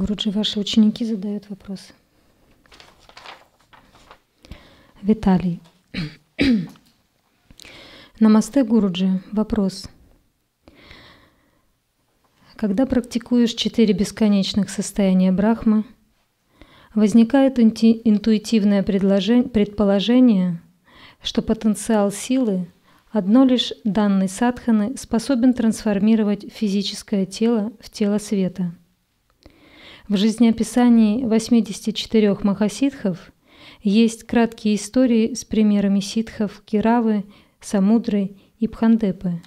Гуруджи, ваши ученики задают вопросы. Виталий. Намасте, Гуруджи. Вопрос. Когда практикуешь четыре бесконечных состояния Брахмы, возникает интуитивное предположение, что потенциал силы одно лишь данной садханы способен трансформировать физическое тело в тело света – в жизнеописании 84 махасидхов есть краткие истории с примерами ситхов Киравы, Самудры и Пхандепы.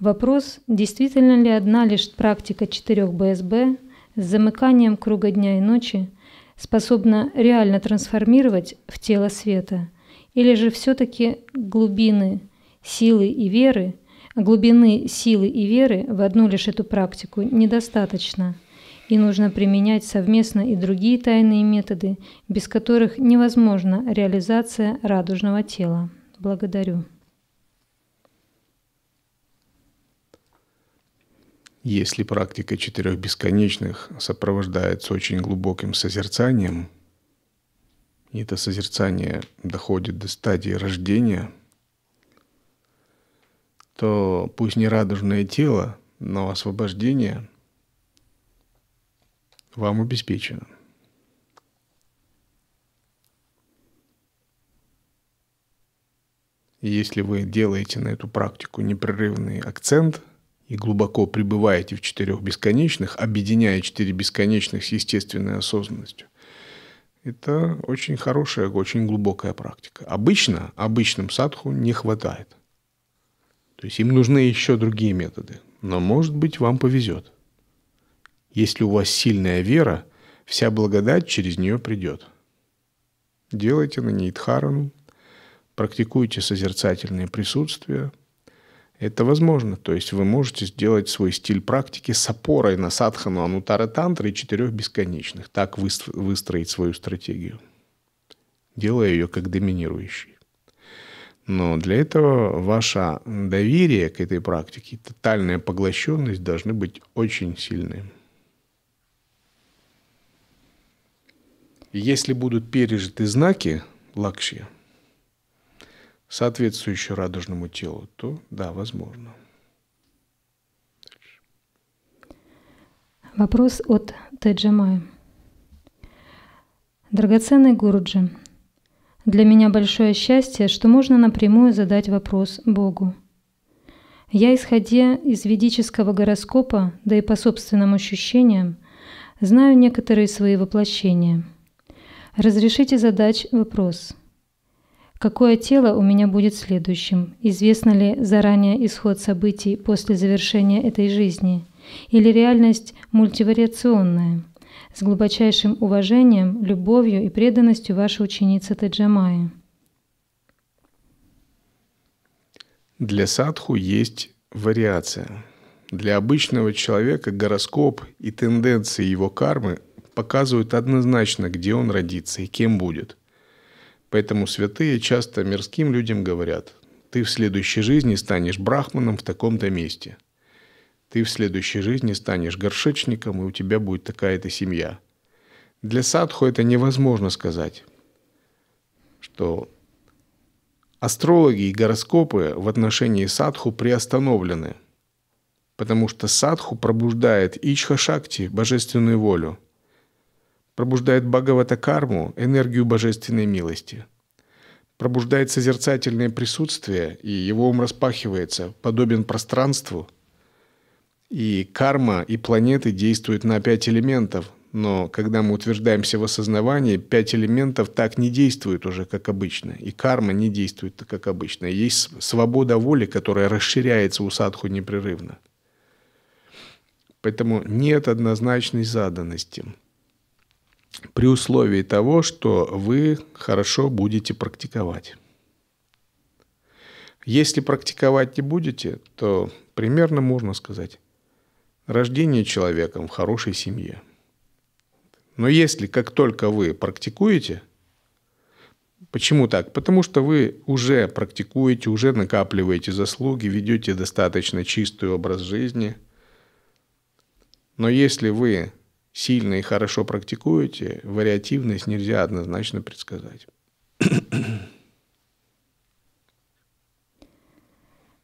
Вопрос, действительно ли одна лишь практика четырех БСБ с замыканием круга дня и ночи способна реально трансформировать в тело света, или же все-таки глубины силы и веры, глубины силы и веры в одну лишь эту практику недостаточно – и нужно применять совместно и другие тайные методы, без которых невозможна реализация радужного тела. Благодарю. Если практика четырех бесконечных сопровождается очень глубоким созерцанием, и это созерцание доходит до стадии рождения, то пусть не радужное тело, но освобождение – вам обеспечена. И если вы делаете на эту практику непрерывный акцент и глубоко пребываете в четырех бесконечных, объединяя четыре бесконечных с естественной осознанностью, это очень хорошая, очень глубокая практика. Обычно обычным садху не хватает. То есть им нужны еще другие методы. Но, может быть, вам повезет. Если у вас сильная вера, вся благодать через нее придет. Делайте на ней дхарану, практикуйте созерцательное присутствие. Это возможно. То есть вы можете сделать свой стиль практики с опорой на садхану анутары, тантры и четырех бесконечных. Так выстроить свою стратегию, делая ее как доминирующий. Но для этого ваше доверие к этой практике, тотальная поглощенность должны быть очень сильными. Если будут пережиты знаки лакши, соответствующие радужному телу, то да, возможно. Вопрос от Теджамая. Драгоценный Гуруджи, для меня большое счастье, что можно напрямую задать вопрос Богу. Я, исходя из ведического гороскопа, да и по собственным ощущениям, знаю некоторые свои воплощения – Разрешите задать вопрос. Какое тело у меня будет следующим? Известно ли заранее исход событий после завершения этой жизни? Или реальность мультивариационная? С глубочайшим уважением, любовью и преданностью ваша ученица Таджамая. Для садху есть вариация. Для обычного человека гороскоп и тенденции его кармы показывают однозначно, где он родится и кем будет. Поэтому святые часто мирским людям говорят, ты в следующей жизни станешь брахманом в таком-то месте. Ты в следующей жизни станешь горшечником, и у тебя будет такая-то семья. Для садху это невозможно сказать, что астрологи и гороскопы в отношении садху приостановлены – потому что садху пробуждает Ичха-шакти, божественную волю пробуждает Бхагавата карму, энергию божественной милости. Пробуждает созерцательное присутствие, и его ум распахивается, подобен пространству. И карма, и планеты действуют на пять элементов, но когда мы утверждаемся в осознавании, пять элементов так не действуют уже, как обычно. И карма не действует, как обычно. Есть свобода воли, которая расширяется у садху непрерывно. Поэтому нет однозначной заданности – при условии того, что вы хорошо будете практиковать. Если практиковать не будете, то примерно можно сказать рождение человеком в хорошей семье. Но если как только вы практикуете, почему так? Потому что вы уже практикуете, уже накапливаете заслуги, ведете достаточно чистый образ жизни. Но если вы сильно и хорошо практикуете, вариативность нельзя однозначно предсказать.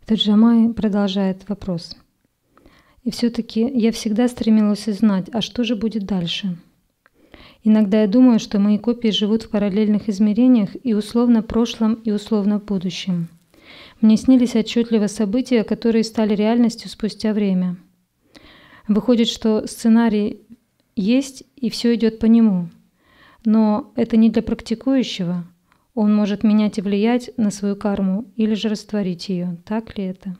Таджамай продолжает вопрос. И все-таки я всегда стремилась узнать, а что же будет дальше? Иногда я думаю, что мои копии живут в параллельных измерениях и условно прошлом, и условно будущем. Мне снились отчетливо события, которые стали реальностью спустя время. Выходит, что сценарий есть и все идет по нему. Но это не для практикующего. Он может менять и влиять на свою карму или же растворить ее. Так ли это?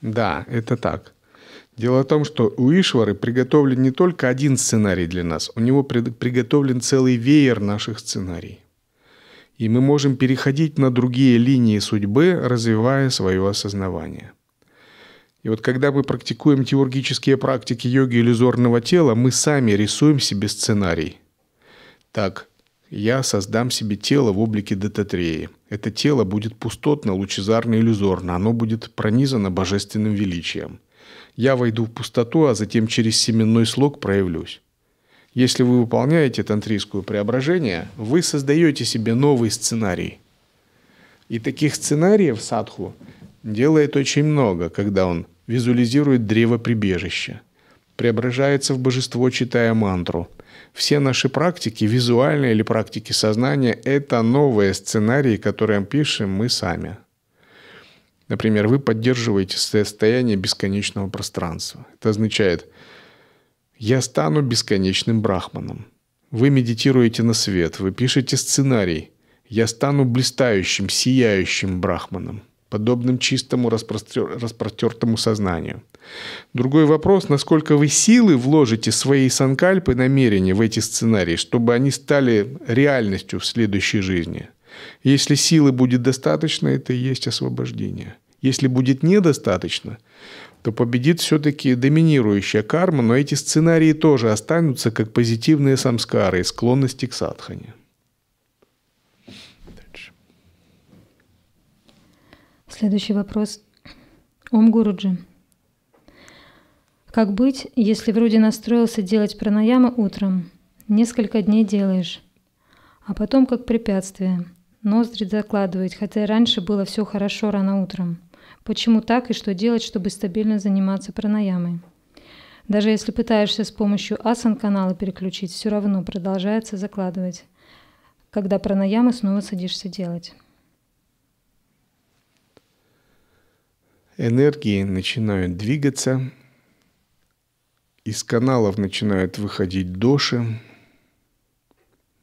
Да, это так. Дело в том, что у Ишвары приготовлен не только один сценарий для нас, у него приготовлен целый веер наших сценарий. И мы можем переходить на другие линии судьбы, развивая свое осознавание. И вот когда мы практикуем теургические практики йоги иллюзорного тела, мы сами рисуем себе сценарий. Так, я создам себе тело в облике Дататреи. Это тело будет пустотно, лучезарно, иллюзорно. Оно будет пронизано божественным величием. Я войду в пустоту, а затем через семенной слог проявлюсь. Если вы выполняете тантрийское преображение, вы создаете себе новый сценарий. И таких сценариев садху делает очень много, когда он визуализирует древо прибежища. Преображается в божество, читая мантру. Все наши практики, визуальные или практики сознания, это новые сценарии, которые пишем мы сами. Например, вы поддерживаете состояние бесконечного пространства. Это означает, я стану бесконечным брахманом. Вы медитируете на свет, вы пишете сценарий. Я стану блистающим, сияющим брахманом подобным чистому распростер... распротертому сознанию. Другой вопрос, насколько вы силы вложите свои санкальпы намерения в эти сценарии, чтобы они стали реальностью в следующей жизни. Если силы будет достаточно, это и есть освобождение. Если будет недостаточно, то победит все-таки доминирующая карма, но эти сценарии тоже останутся как позитивные самскары и склонности к садхане. Следующий вопрос. Ом Гуруджи. Как быть, если вроде настроился делать пранаямы утром, несколько дней делаешь, а потом как препятствие, ноздри закладывает, хотя раньше было все хорошо рано утром. Почему так и что делать, чтобы стабильно заниматься пранаямой? Даже если пытаешься с помощью асан канала переключить, все равно продолжается закладывать, когда пранаямы снова садишься делать. энергии начинают двигаться, из каналов начинают выходить доши,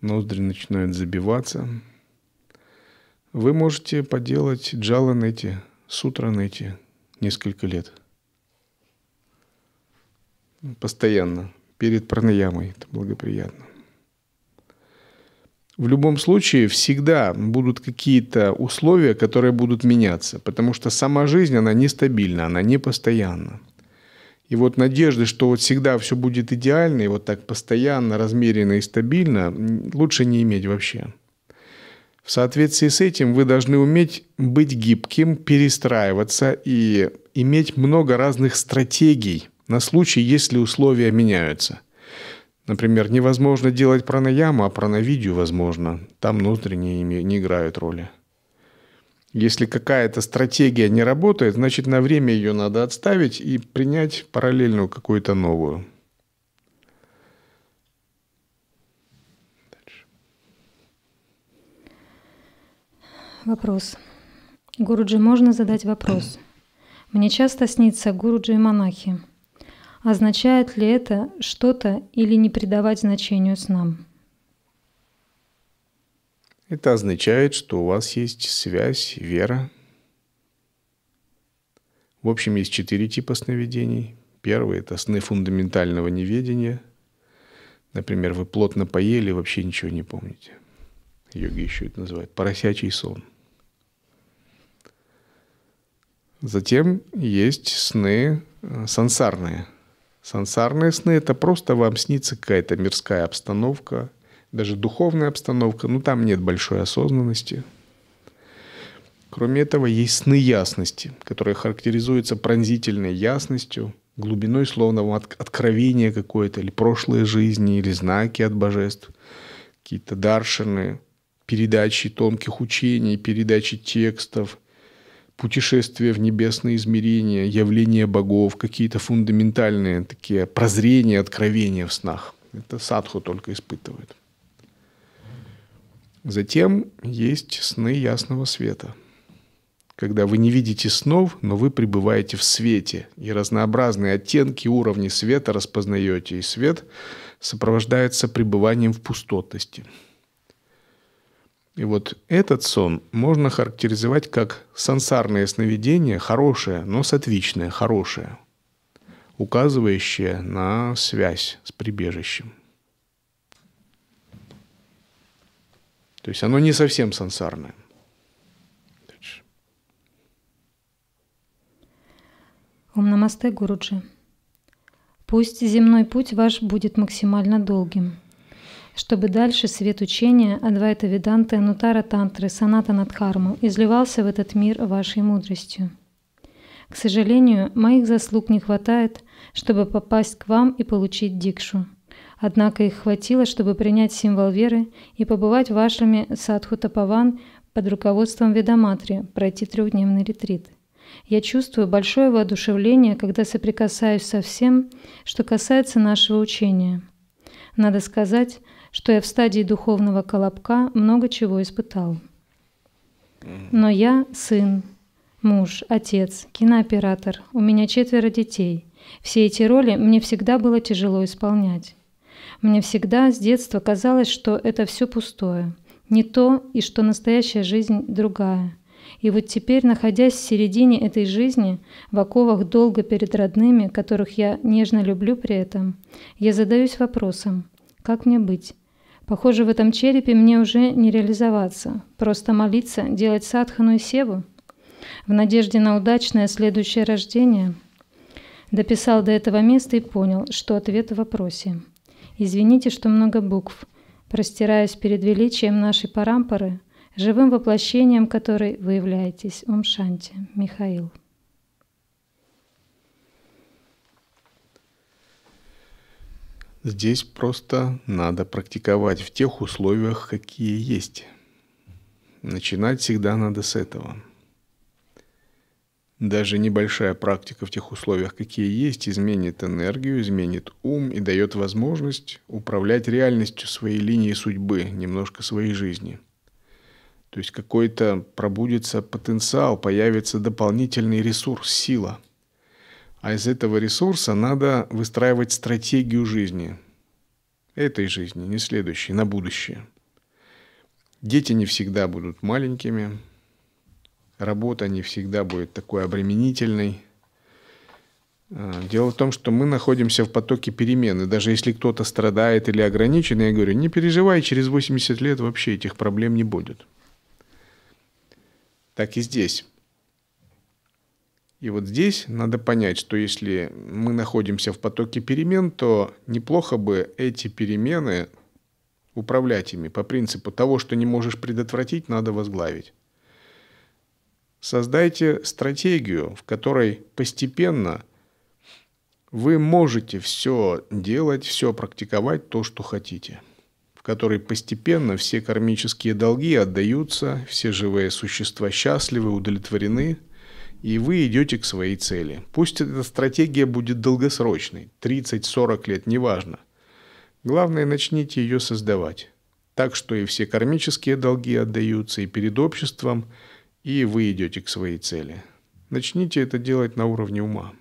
ноздри начинают забиваться. Вы можете поделать сутра сутранети несколько лет. Постоянно, перед пранаямой, это благоприятно в любом случае всегда будут какие-то условия, которые будут меняться, потому что сама жизнь, она нестабильна, она не постоянна. И вот надежды, что вот всегда все будет идеально, и вот так постоянно, размеренно и стабильно, лучше не иметь вообще. В соответствии с этим вы должны уметь быть гибким, перестраиваться и иметь много разных стратегий на случай, если условия меняются – Например, невозможно делать пранаяму, а пранавидию возможно. Там внутренние не, не играют роли. Если какая-то стратегия не работает, значит на время ее надо отставить и принять параллельную какую-то новую. Дальше. Вопрос. Гуруджи, можно задать вопрос? Мне часто снится Гуруджи и монахи – Означает ли это что-то или не придавать значению снам? Это означает, что у вас есть связь, вера. В общем, есть четыре типа сновидений. Первый – это сны фундаментального неведения. Например, вы плотно поели и вообще ничего не помните. Йоги еще это называют поросячий сон. Затем есть сны э, сансарные – Сансарные сны – это просто вам снится какая-то мирская обстановка, даже духовная обстановка, но ну, там нет большой осознанности. Кроме этого, есть сны ясности, которые характеризуются пронзительной ясностью, глубиной словно вам откровение какое-то, или прошлые жизни, или знаки от божеств, какие-то даршины, передачи тонких учений, передачи текстов, Путешествия в небесные измерения, явления богов, какие-то фундаментальные такие прозрения, откровения в снах. Это садху только испытывает. Затем есть сны ясного света, когда вы не видите снов, но вы пребываете в свете, и разнообразные оттенки уровни света распознаете, и свет сопровождается пребыванием в пустотности – и вот этот сон можно характеризовать как сансарное сновидение, хорошее, но сатвичное, хорошее, указывающее на связь с прибежищем. То есть оно не совсем сансарное. Ом намасте, Гуруджи. Пусть земной путь ваш будет максимально долгим чтобы дальше свет учения Адвайта Веданты, Анутара Тантры, Саната Надхармы изливался в этот мир вашей мудростью. К сожалению, моих заслуг не хватает, чтобы попасть к вам и получить дикшу. Однако их хватило, чтобы принять символ веры и побывать вашими садхутапаван под руководством Ведаматри, пройти трехдневный ретрит. Я чувствую большое воодушевление, когда соприкасаюсь со всем, что касается нашего учения. Надо сказать, что я в стадии духовного колобка много чего испытал. Но я сын, муж, отец, кинооператор, у меня четверо детей. Все эти роли мне всегда было тяжело исполнять. Мне всегда с детства казалось, что это все пустое, не то и что настоящая жизнь другая. И вот теперь, находясь в середине этой жизни, в оковах долго перед родными, которых я нежно люблю при этом, я задаюсь вопросом, как мне быть? Похоже, в этом черепе мне уже не реализоваться. Просто молиться, делать садхану и севу. В надежде на удачное следующее рождение. Дописал до этого места и понял, что ответ в вопросе. Извините, что много букв. Простираюсь перед величием нашей парампоры, живым воплощением которой вы являетесь. Ом Шанти, Михаил. Здесь просто надо практиковать в тех условиях, какие есть. Начинать всегда надо с этого. Даже небольшая практика в тех условиях, какие есть, изменит энергию, изменит ум и дает возможность управлять реальностью своей линии судьбы, немножко своей жизни. То есть какой-то пробудится потенциал, появится дополнительный ресурс, сила – а из этого ресурса надо выстраивать стратегию жизни. Этой жизни, не следующей, на будущее. Дети не всегда будут маленькими. Работа не всегда будет такой обременительной. А, дело в том, что мы находимся в потоке перемены. Даже если кто-то страдает или ограничен, я говорю, не переживай, через 80 лет вообще этих проблем не будет. Так и здесь. И вот здесь надо понять, что если мы находимся в потоке перемен, то неплохо бы эти перемены управлять ими по принципу того, что не можешь предотвратить, надо возглавить. Создайте стратегию, в которой постепенно вы можете все делать, все практиковать то, что хотите, в которой постепенно все кармические долги отдаются, все живые существа счастливы, удовлетворены – и вы идете к своей цели. Пусть эта стратегия будет долгосрочной, 30-40 лет, неважно. Главное, начните ее создавать. Так что и все кармические долги отдаются и перед обществом, и вы идете к своей цели. Начните это делать на уровне ума.